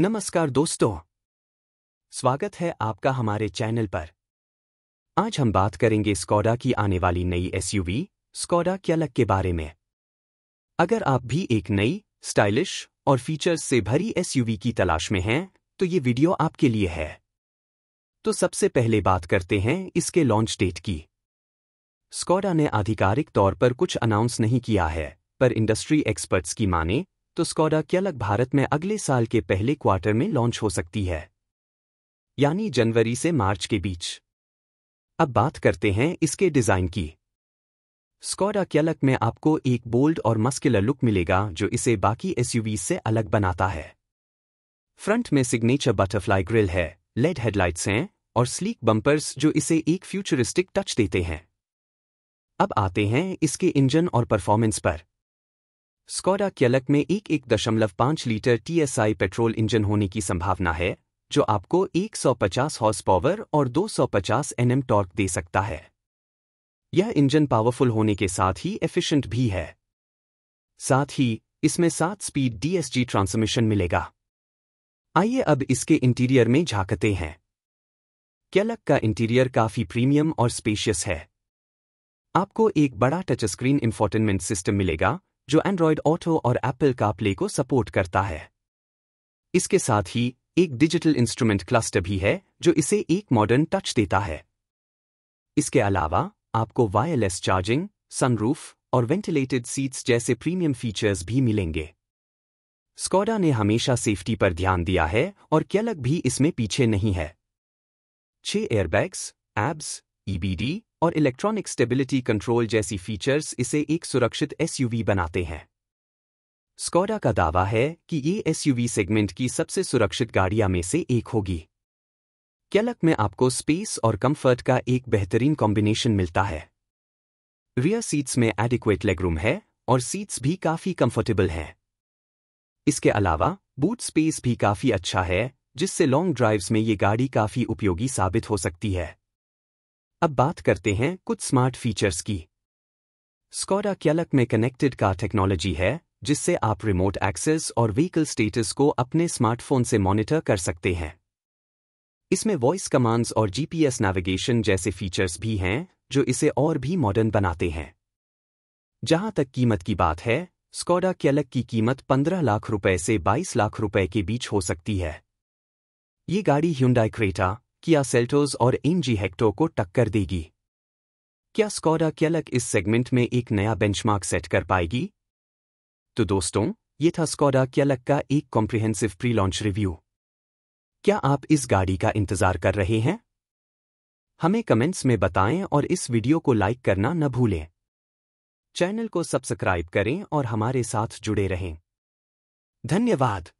नमस्कार दोस्तों स्वागत है आपका हमारे चैनल पर आज हम बात करेंगे स्कोडा की आने वाली नई एसयूवी स्कोडा क्यलक के बारे में अगर आप भी एक नई स्टाइलिश और फीचर्स से भरी एसयूवी की तलाश में हैं तो ये वीडियो आपके लिए है तो सबसे पहले बात करते हैं इसके लॉन्च डेट की स्कोडा ने आधिकारिक तौर पर कुछ अनाउंस नहीं किया है पर इंडस्ट्री एक्सपर्ट्स की माने तो स्कॉडा क्यलक भारत में अगले साल के पहले क्वार्टर में लॉन्च हो सकती है यानी जनवरी से मार्च के बीच अब बात करते हैं इसके डिज़ाइन की स्कॉडा क्यलक में आपको एक बोल्ड और मस्कुलर लुक मिलेगा जो इसे बाकी एसयूवी से अलग बनाता है फ्रंट में सिग्नेचर बटरफ्लाई ग्रिल है लेड हेडलाइट्स हैं और स्लीक बम्पर्स जो इसे एक फ्यूचरिस्टिक टच देते हैं अब आते हैं इसके इंजन और परफॉर्मेंस पर स्कोडा क्यलक में एक एक दशमलव पांच लीटर टीएसआई पेट्रोल इंजन होने की संभावना है जो आपको 150 हॉर्स पावर और 250 एनएम टॉर्क दे सकता है यह इंजन पावरफुल होने के साथ ही एफिशिएंट भी है साथ ही इसमें सात स्पीड डीएसजी ट्रांसमिशन मिलेगा आइए अब इसके इंटीरियर में झांकते हैं क्यलक का इंटीरियर काफी प्रीमियम और स्पेशियस है आपको एक बड़ा टच स्क्रीन इंफोर्टेनमेंट सिस्टम मिलेगा जो एंड्रॉयड ऑटो और एप्पल कापले को सपोर्ट करता है इसके साथ ही एक डिजिटल इंस्ट्रूमेंट क्लस्टर भी है जो इसे एक मॉडर्न टच देता है इसके अलावा आपको वायरलेस चार्जिंग सनरूफ और वेंटिलेटेड सीट्स जैसे प्रीमियम फीचर्स भी मिलेंगे स्कोडा ने हमेशा सेफ्टी पर ध्यान दिया है और क्यलक भी इसमें पीछे नहीं है छह एयरबैग्स एब्स ईबीडी और इलेक्ट्रॉनिक स्टेबिलिटी कंट्रोल जैसी फीचर्स इसे एक सुरक्षित एसयूवी बनाते हैं स्कोडा का दावा है कि ये एसयूवी सेगमेंट की सबसे सुरक्षित गाड़ियां में से एक होगी कैलक में आपको स्पेस और कंफर्ट का एक बेहतरीन कॉम्बिनेशन मिलता है रियर सीट्स में एडिक्वेट लेगरूम है और सीट्स भी काफ़ी कंफर्टेबल हैं इसके अलावा बूट स्पेस भी काफ़ी अच्छा है जिससे लॉन्ग ड्राइव्स में ये गाड़ी काफ़ी उपयोगी साबित हो सकती है अब बात करते हैं कुछ स्मार्ट फीचर्स की स्कॉडा क्यलक में कनेक्टेड कार टेक्नोलॉजी है जिससे आप रिमोट एक्सेस और व्हीकल स्टेटस को अपने स्मार्टफोन से मॉनिटर कर सकते हैं इसमें वॉइस कमांड्स और जीपीएस नेविगेशन जैसे फीचर्स भी हैं जो इसे और भी मॉडर्न बनाते हैं जहां तक कीमत की बात है स्कॉडा क्यलक की कीमत 15 लाख रुपए से 22 लाख रुपए के बीच हो सकती है ये गाड़ी ह्यूंडाई क्रेटा किया सेल्टोस और एमजी हेक्टो को टक्कर देगी क्या स्कोडा क्यलक इस सेगमेंट में एक नया बेंचमार्क सेट कर पाएगी तो दोस्तों ये था स्कोडा क्यलक का एक कॉम्प्रिहेंसिव प्री लॉन्च रिव्यू क्या आप इस गाड़ी का इंतजार कर रहे हैं हमें कमेंट्स में बताएं और इस वीडियो को लाइक करना न भूलें चैनल को सब्सक्राइब करें और हमारे साथ जुड़े रहें धन्यवाद